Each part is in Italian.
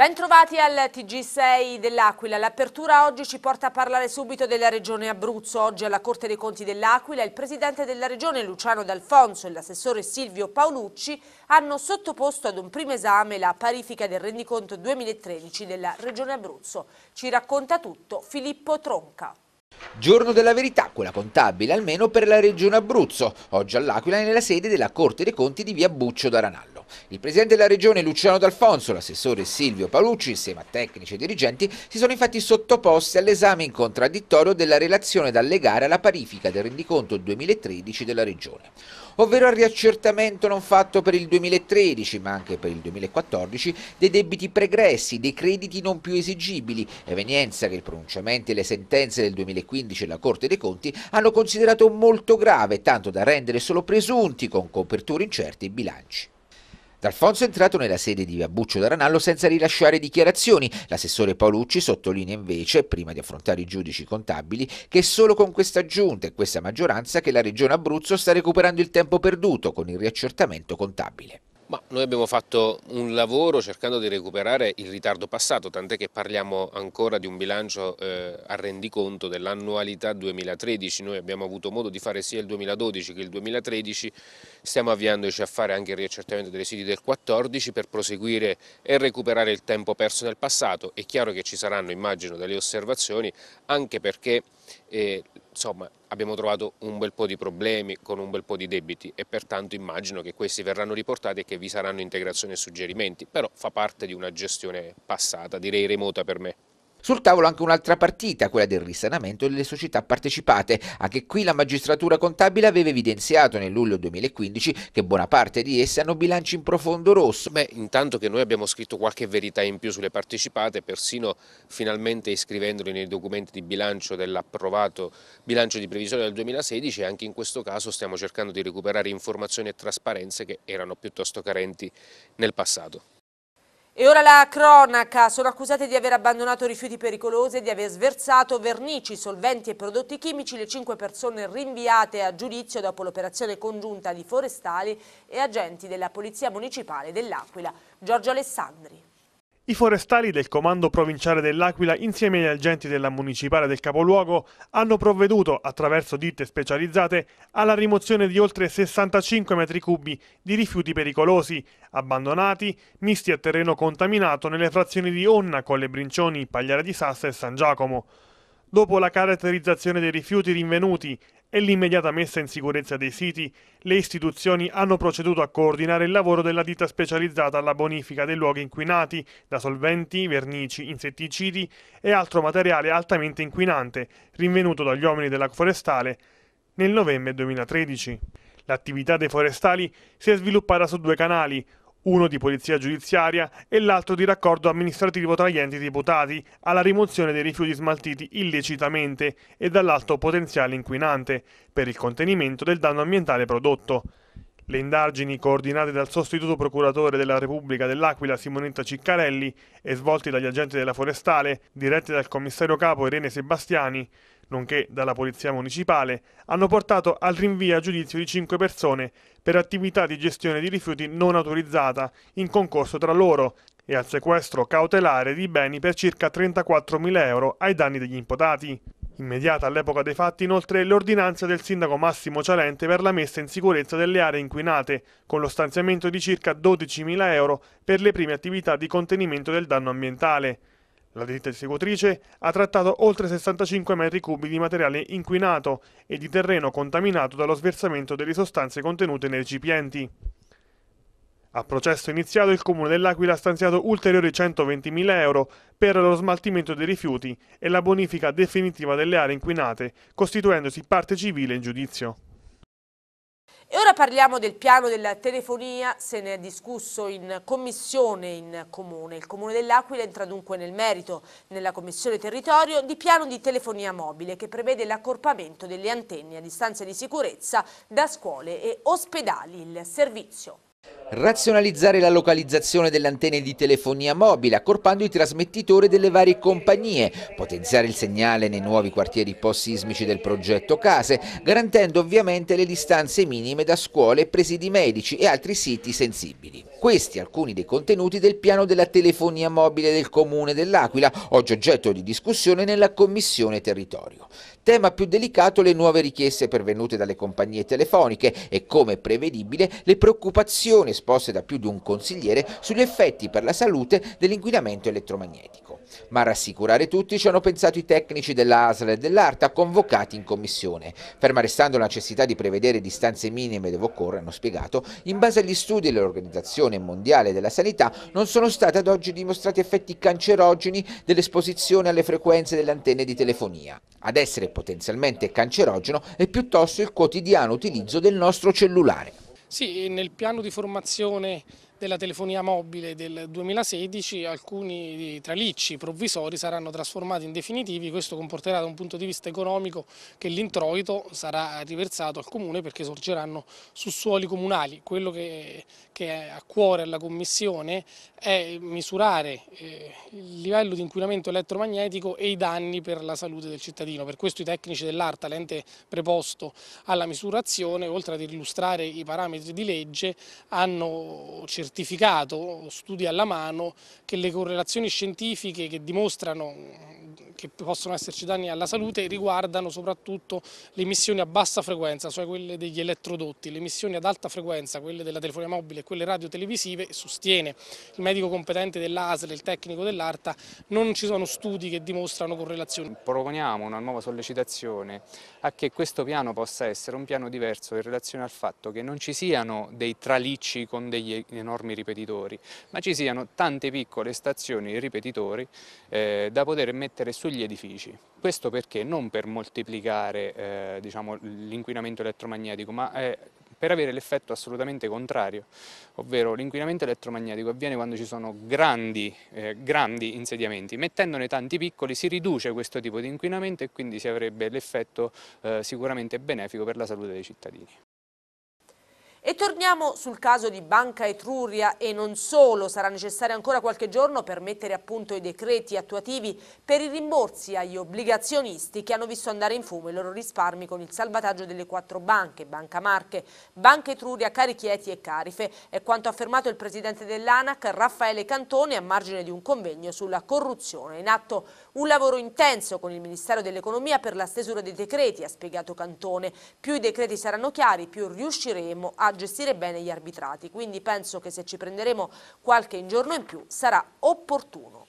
Bentrovati al TG6 dell'Aquila. L'apertura oggi ci porta a parlare subito della regione Abruzzo. Oggi alla Corte dei Conti dell'Aquila il presidente della regione Luciano D'Alfonso e l'assessore Silvio Paolucci hanno sottoposto ad un primo esame la parifica del rendiconto 2013 della regione Abruzzo. Ci racconta tutto Filippo Tronca. Giorno della verità, quella contabile almeno per la regione Abruzzo, oggi all'Aquila nella sede della Corte dei Conti di via Buccio d'Aranal. Il presidente della regione Luciano D'Alfonso, l'assessore Silvio Palucci, insieme a tecnici e dirigenti, si sono infatti sottoposti all'esame in contraddittorio della relazione da allegare alla parifica del rendiconto 2013 della regione, ovvero al riaccertamento non fatto per il 2013 ma anche per il 2014 dei debiti pregressi, dei crediti non più esigibili, evenienza che il pronunciamento e le sentenze del 2015 della Corte dei Conti hanno considerato molto grave, tanto da rendere solo presunti con coperture incerte i bilanci. D'Alfonso è entrato nella sede di Abuccio d'Aranallo senza rilasciare dichiarazioni. L'assessore Paolucci sottolinea invece, prima di affrontare i giudici contabili, che è solo con questa giunta e questa maggioranza che la Regione Abruzzo sta recuperando il tempo perduto con il riaccertamento contabile. Ma noi abbiamo fatto un lavoro cercando di recuperare il ritardo passato, tant'è che parliamo ancora di un bilancio eh, a rendiconto dell'annualità 2013. Noi abbiamo avuto modo di fare sia il 2012 che il 2013, stiamo avviandoci a fare anche il riaccertamento dei siti del 2014 per proseguire e recuperare il tempo perso nel passato. È chiaro che ci saranno, immagino, delle osservazioni, anche perché eh, insomma abbiamo trovato un bel po' di problemi con un bel po' di debiti e pertanto immagino che questi verranno riportati e che vi saranno integrazioni e suggerimenti, però fa parte di una gestione passata, direi remota per me. Sul tavolo anche un'altra partita, quella del risanamento delle società partecipate. Anche qui la magistratura contabile aveva evidenziato nel luglio 2015 che buona parte di esse hanno bilanci in profondo rosso. Beh, intanto che noi abbiamo scritto qualche verità in più sulle partecipate, persino finalmente iscrivendoli nei documenti di bilancio dell'approvato bilancio di previsione del 2016 e anche in questo caso stiamo cercando di recuperare informazioni e trasparenze che erano piuttosto carenti nel passato. E ora la cronaca. Sono accusate di aver abbandonato rifiuti pericolosi e di aver sversato vernici, solventi e prodotti chimici le cinque persone rinviate a giudizio dopo l'operazione congiunta di forestali e agenti della Polizia Municipale dell'Aquila. Giorgio Alessandri. I forestali del Comando Provinciale dell'Aquila, insieme agli agenti della Municipale del Capoluogo, hanno provveduto, attraverso ditte specializzate, alla rimozione di oltre 65 metri cubi di rifiuti pericolosi, abbandonati, misti a terreno contaminato nelle frazioni di Onna, Colle Brincioni, Pagliara di Sassa e San Giacomo. Dopo la caratterizzazione dei rifiuti rinvenuti e l'immediata messa in sicurezza dei siti, le istituzioni hanno proceduto a coordinare il lavoro della ditta specializzata alla bonifica dei luoghi inquinati da solventi, vernici, insetticidi e altro materiale altamente inquinante, rinvenuto dagli uomini della forestale nel novembre 2013. L'attività dei forestali si è sviluppata su due canali, uno di polizia giudiziaria e l'altro di raccordo amministrativo tra gli enti deputati, alla rimozione dei rifiuti smaltiti illecitamente e dall'alto potenziale inquinante, per il contenimento del danno ambientale prodotto. Le indagini, coordinate dal sostituto procuratore della Repubblica dell'Aquila Simonetta Ciccarelli e svolti dagli agenti della Forestale, diretti dal commissario capo Irene Sebastiani, nonché dalla Polizia Municipale, hanno portato al rinvio a giudizio di cinque persone per attività di gestione di rifiuti non autorizzata in concorso tra loro e al sequestro cautelare di beni per circa 34.000 euro ai danni degli imputati. Immediata all'epoca dei fatti inoltre l'ordinanza del sindaco Massimo Cialente per la messa in sicurezza delle aree inquinate, con lo stanziamento di circa 12.000 euro per le prime attività di contenimento del danno ambientale. La ditta esecutrice ha trattato oltre 65 metri cubi di materiale inquinato e di terreno contaminato dallo sversamento delle sostanze contenute nei recipienti. A processo iniziato il Comune dell'Aquila ha stanziato ulteriori 120.000 euro per lo smaltimento dei rifiuti e la bonifica definitiva delle aree inquinate, costituendosi parte civile in giudizio. E ora parliamo del piano della telefonia, se ne è discusso in commissione in comune. Il comune dell'Aquila entra dunque nel merito, nella commissione territorio, di piano di telefonia mobile che prevede l'accorpamento delle antenne a distanza di sicurezza da scuole e ospedali. Il servizio. Razionalizzare la localizzazione delle antenne di telefonia mobile, accorpando i trasmettitori delle varie compagnie, potenziare il segnale nei nuovi quartieri post-sismici del progetto Case, garantendo ovviamente le distanze minime da scuole, presidi medici e altri siti sensibili. Questi alcuni dei contenuti del piano della telefonia mobile del Comune dell'Aquila, oggi oggetto di discussione nella Commissione Territorio. Tema più delicato le nuove richieste pervenute dalle compagnie telefoniche e, come prevedibile, le preoccupazioni esposte da più di un consigliere sugli effetti per la salute dell'inquinamento elettromagnetico. Ma a rassicurare tutti ci hanno pensato i tecnici della dell'ASL e dell'ARTA convocati in commissione. Ferma restando la necessità di prevedere distanze minime dove occorre, hanno spiegato, in base agli studi dell'Organizzazione Mondiale della Sanità non sono stati ad oggi dimostrati effetti cancerogeni dell'esposizione alle frequenze delle antenne di telefonia. Ad essere potenzialmente cancerogeno è piuttosto il quotidiano utilizzo del nostro cellulare. Sì, nel piano di formazione della telefonia mobile del 2016 alcuni eh, tralicci provvisori saranno trasformati in definitivi, questo comporterà da un punto di vista economico che l'introito sarà riversato al Comune perché sorgeranno su suoli comunali. Quello che, che è a cuore alla Commissione è misurare eh, il livello di inquinamento elettromagnetico e i danni per la salute del cittadino, per questo i tecnici dell'ARTA, l'ente preposto alla misurazione, oltre ad illustrare i parametri di legge, hanno certificato certificato, studi alla mano, che le correlazioni scientifiche che dimostrano che possono esserci danni alla salute riguardano soprattutto le emissioni a bassa frequenza, cioè quelle degli elettrodotti, le emissioni ad alta frequenza, quelle della telefonia mobile e quelle radiotelevisive, sostiene il medico competente dell'ASL, il tecnico dell'ARTA, non ci sono studi che dimostrano correlazioni. Proponiamo una nuova sollecitazione a che questo piano possa essere un piano diverso in relazione al fatto che non ci siano dei tralicci con degli enormi enormi ripetitori, ma ci siano tante piccole stazioni ripetitori eh, da poter mettere sugli edifici. Questo perché? Non per moltiplicare eh, diciamo, l'inquinamento elettromagnetico, ma eh, per avere l'effetto assolutamente contrario, ovvero l'inquinamento elettromagnetico avviene quando ci sono grandi, eh, grandi, insediamenti, mettendone tanti piccoli si riduce questo tipo di inquinamento e quindi si avrebbe l'effetto eh, sicuramente benefico per la salute dei cittadini. E torniamo sul caso di Banca Etruria e non solo, sarà necessario ancora qualche giorno per mettere a punto i decreti attuativi per i rimborsi agli obbligazionisti che hanno visto andare in fumo i loro risparmi con il salvataggio delle quattro banche, Banca Marche, Banca Etruria, Carichieti e Carife. È quanto affermato il presidente dell'ANAC Raffaele Cantone a margine di un convegno sulla corruzione. In atto un lavoro intenso con il Ministero dell'Economia per la stesura dei decreti, ha spiegato Cantone. Più i decreti saranno chiari, più riusciremo a gestire bene gli arbitrati. Quindi penso che se ci prenderemo qualche giorno in più sarà opportuno.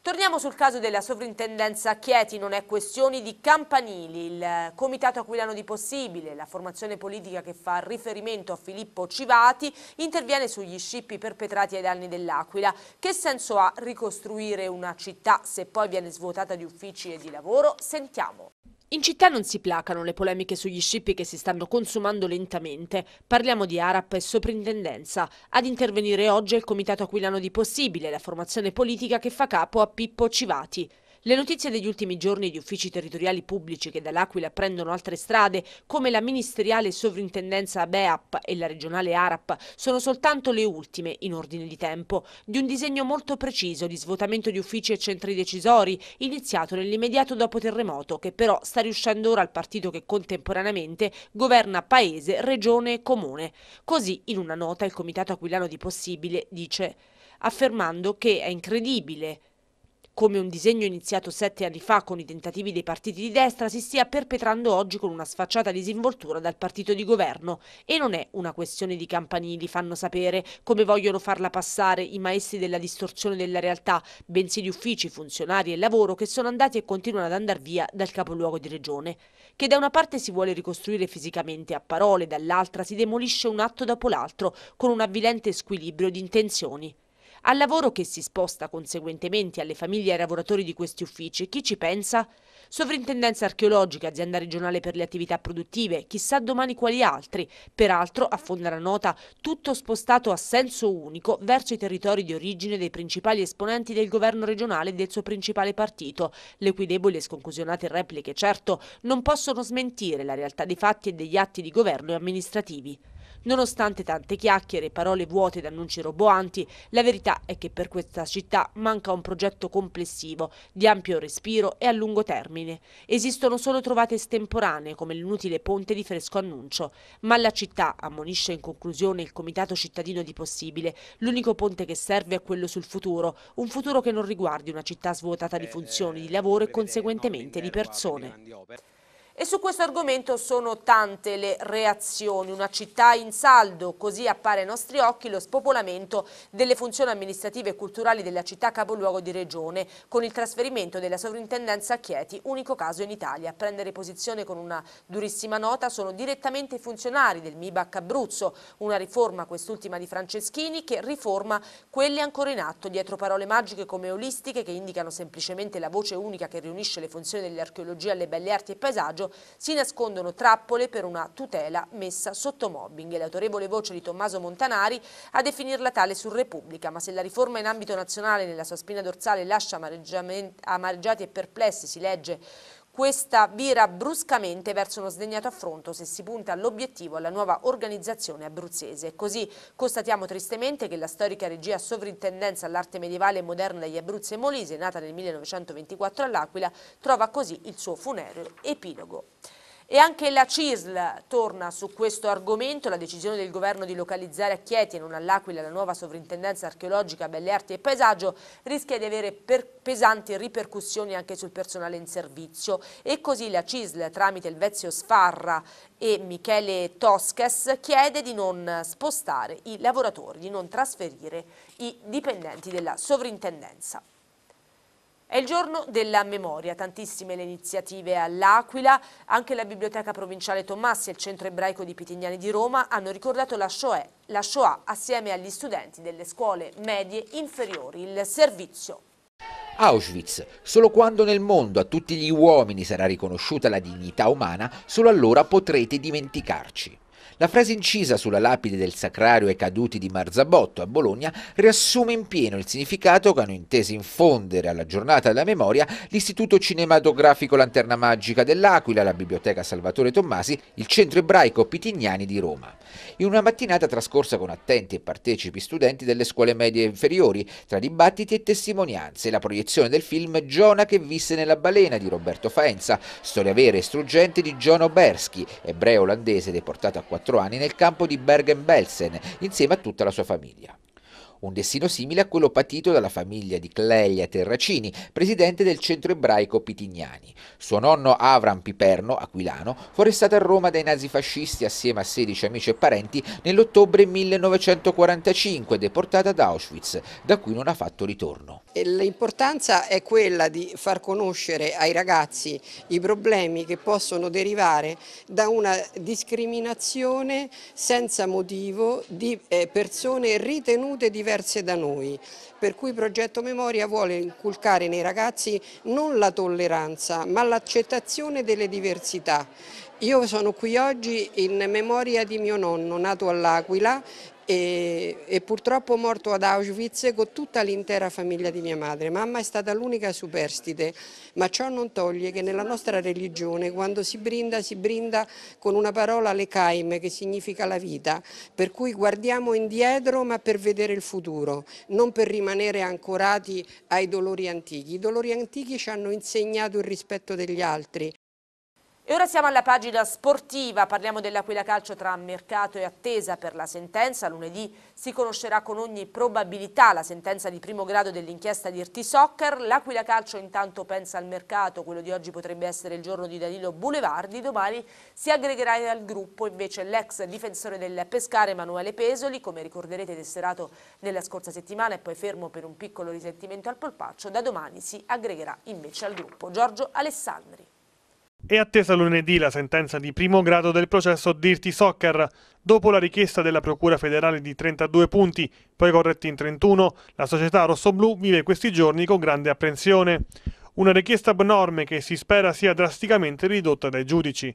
Torniamo sul caso della sovrintendenza Chieti, non è questione di campanili. Il comitato aquilano di Possibile, la formazione politica che fa riferimento a Filippo Civati, interviene sugli scippi perpetrati ai danni dell'Aquila. Che senso ha ricostruire una città se poi viene svuotata di uffici e di lavoro? Sentiamo. In città non si placano le polemiche sugli scippi che si stanno consumando lentamente. Parliamo di ARAP e soprintendenza. Ad intervenire oggi è il Comitato Aquilano di Possibile, la formazione politica che fa capo a Pippo Civati. Le notizie degli ultimi giorni di uffici territoriali pubblici che dall'Aquila prendono altre strade, come la ministeriale sovrintendenza BEAP e la regionale ARAP, sono soltanto le ultime, in ordine di tempo, di un disegno molto preciso di svuotamento di uffici e centri decisori, iniziato nell'immediato dopo terremoto, che però sta riuscendo ora al partito che contemporaneamente governa paese, regione e comune. Così, in una nota, il Comitato Aquilano di Possibile dice affermando che è incredibile come un disegno iniziato sette anni fa con i tentativi dei partiti di destra si stia perpetrando oggi con una sfacciata disinvoltura dal partito di governo. E non è una questione di campanili, fanno sapere, come vogliono farla passare i maestri della distorsione della realtà, bensì gli uffici, funzionari e lavoro che sono andati e continuano ad andare via dal capoluogo di regione. Che da una parte si vuole ricostruire fisicamente a parole, dall'altra si demolisce un atto dopo l'altro, con un avvilente squilibrio di intenzioni. Al lavoro che si sposta conseguentemente alle famiglie e ai lavoratori di questi uffici, chi ci pensa? Sovrintendenza archeologica, azienda regionale per le attività produttive, chissà domani quali altri. Peraltro, affonda la nota, tutto spostato a senso unico verso i territori di origine dei principali esponenti del governo regionale e del suo principale partito, le cui deboli e sconclusionate repliche, certo, non possono smentire la realtà dei fatti e degli atti di governo e amministrativi. Nonostante tante chiacchiere, parole vuote ed annunci roboanti, la verità è che per questa città manca un progetto complessivo, di ampio respiro e a lungo termine. Esistono solo trovate estemporanee, come l'inutile ponte di fresco annuncio. Ma la città, ammonisce in conclusione il Comitato Cittadino di Possibile, l'unico ponte che serve è quello sul futuro, un futuro che non riguardi una città svuotata di eh, funzioni, di eh, lavoro e conseguentemente di persone. E su questo argomento sono tante le reazioni. Una città in saldo, così appare ai nostri occhi lo spopolamento delle funzioni amministrative e culturali della città capoluogo di regione, con il trasferimento della sovrintendenza a Chieti, unico caso in Italia. A prendere posizione con una durissima nota sono direttamente i funzionari del MIBAC Abruzzo, una riforma quest'ultima di Franceschini che riforma quelle ancora in atto, dietro parole magiche come olistiche che indicano semplicemente la voce unica che riunisce le funzioni dell'archeologia alle belle arti e paesaggio, si nascondono trappole per una tutela messa sotto mobbing. È l'autorevole voce di Tommaso Montanari a definirla tale su Repubblica, ma se la riforma in ambito nazionale nella sua spina dorsale lascia amareggiati e perplessi, si legge questa vira bruscamente verso uno sdegnato affronto se si punta all'obiettivo alla nuova organizzazione abruzzese. Così constatiamo tristemente che la storica regia sovrintendenza all'arte medievale e moderna degli Abruzzi e Molise, nata nel 1924 all'Aquila, trova così il suo funereo epilogo. E anche la CISL torna su questo argomento, la decisione del governo di localizzare a Chieti e non all'Aquila la nuova sovrintendenza archeologica, belle arti e paesaggio rischia di avere pesanti ripercussioni anche sul personale in servizio e così la CISL tramite il Vezio Sfarra e Michele Tosques chiede di non spostare i lavoratori, di non trasferire i dipendenti della sovrintendenza. È il giorno della memoria, tantissime le iniziative all'Aquila, anche la Biblioteca Provinciale Tommassi e il Centro Ebraico di Pitignani di Roma hanno ricordato la Shoah, la Shoah assieme agli studenti delle scuole medie inferiori, il servizio Auschwitz. Solo quando nel mondo a tutti gli uomini sarà riconosciuta la dignità umana, solo allora potrete dimenticarci. La frase incisa sulla lapide del Sacrario ai caduti di Marzabotto a Bologna riassume in pieno il significato che hanno inteso infondere alla giornata della memoria l'Istituto Cinematografico Lanterna Magica dell'Aquila, la Biblioteca Salvatore Tommasi, il Centro Ebraico Pitignani di Roma. In una mattinata trascorsa con attenti e partecipi studenti delle scuole medie e inferiori, tra dibattiti e testimonianze, la proiezione del film Giona che visse nella balena di Roberto Faenza, storia vera e struggente di John Oberski, ebreo olandese deportato a 14 anni nel campo di Bergen-Belsen insieme a tutta la sua famiglia un destino simile a quello patito dalla famiglia di Clelia Terracini, presidente del centro ebraico Pitignani. Suo nonno Avram Piperno, aquilano, fu arrestato a Roma dai nazifascisti assieme a 16 amici e parenti nell'ottobre 1945 e deportato ad Auschwitz, da cui non ha fatto ritorno. L'importanza è quella di far conoscere ai ragazzi i problemi che possono derivare da una discriminazione senza motivo di eh, persone ritenute diverse diverse da noi, per cui Progetto Memoria vuole inculcare nei ragazzi non la tolleranza ma l'accettazione delle diversità. Io sono qui oggi in memoria di mio nonno, nato all'Aquila e, e purtroppo morto ad Auschwitz con tutta l'intera famiglia di mia madre. Mamma è stata l'unica superstite, ma ciò non toglie che nella nostra religione quando si brinda si brinda con una parola lecaim che significa la vita, per cui guardiamo indietro ma per vedere il futuro, non per rimanere ancorati ai dolori antichi. I dolori antichi ci hanno insegnato il rispetto degli altri. E ora siamo alla pagina sportiva, parliamo dell'Aquila Calcio tra mercato e attesa per la sentenza. Lunedì si conoscerà con ogni probabilità la sentenza di primo grado dell'inchiesta di Irti Soccer. L'Aquila Calcio intanto pensa al mercato, quello di oggi potrebbe essere il giorno di Danilo Bulevardi, domani si aggregherà al gruppo invece l'ex difensore del Pescare Emanuele Pesoli, come ricorderete tesserato nella scorsa settimana e poi fermo per un piccolo risentimento al polpaccio, da domani si aggregherà invece al gruppo Giorgio Alessandri. È attesa lunedì la sentenza di primo grado del processo Dirty Soccer. Dopo la richiesta della Procura federale di 32 punti, poi corretti in 31, la società rossoblù vive questi giorni con grande apprensione. Una richiesta abnorme che si spera sia drasticamente ridotta dai giudici.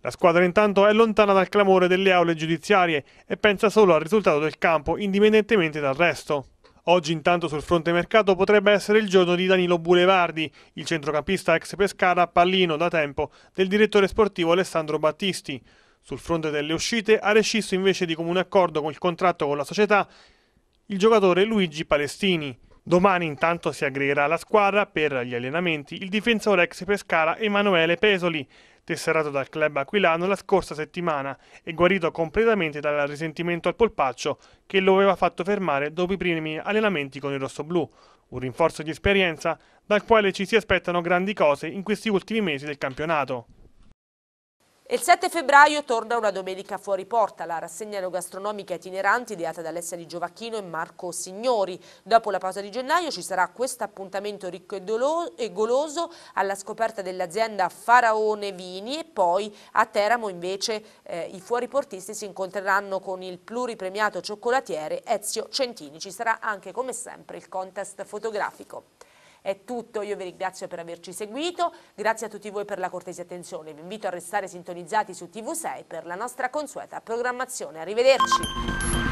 La squadra intanto è lontana dal clamore delle aule giudiziarie e pensa solo al risultato del campo indipendentemente dal resto. Oggi intanto sul fronte mercato potrebbe essere il giorno di Danilo Bulevardi, il centrocampista ex Pescara pallino da tempo del direttore sportivo Alessandro Battisti. Sul fronte delle uscite ha rescisso invece di comune accordo con il contratto con la società il giocatore Luigi Palestini. Domani intanto si aggregherà alla squadra per gli allenamenti il difensore ex Pescara Emanuele Pesoli, tesserato dal club aquilano la scorsa settimana e guarito completamente dal risentimento al polpaccio che lo aveva fatto fermare dopo i primi allenamenti con il rossoblù. Un rinforzo di esperienza dal quale ci si aspettano grandi cose in questi ultimi mesi del campionato. Il 7 febbraio torna una domenica fuori porta, la rassegna enogastronomica itinerante ideata da Alessia Di Giovacchino e Marco Signori. Dopo la pausa di gennaio ci sarà questo appuntamento ricco e, goloso alla scoperta dell'azienda Faraone Vini e poi a Teramo invece eh, i fuoriportisti si incontreranno con il pluripremiato cioccolatiere Ezio Centini. Ci sarà anche come sempre il contest fotografico. È tutto, io vi ringrazio per averci seguito, grazie a tutti voi per la cortese attenzione, vi invito a restare sintonizzati su TV6 per la nostra consueta programmazione. Arrivederci!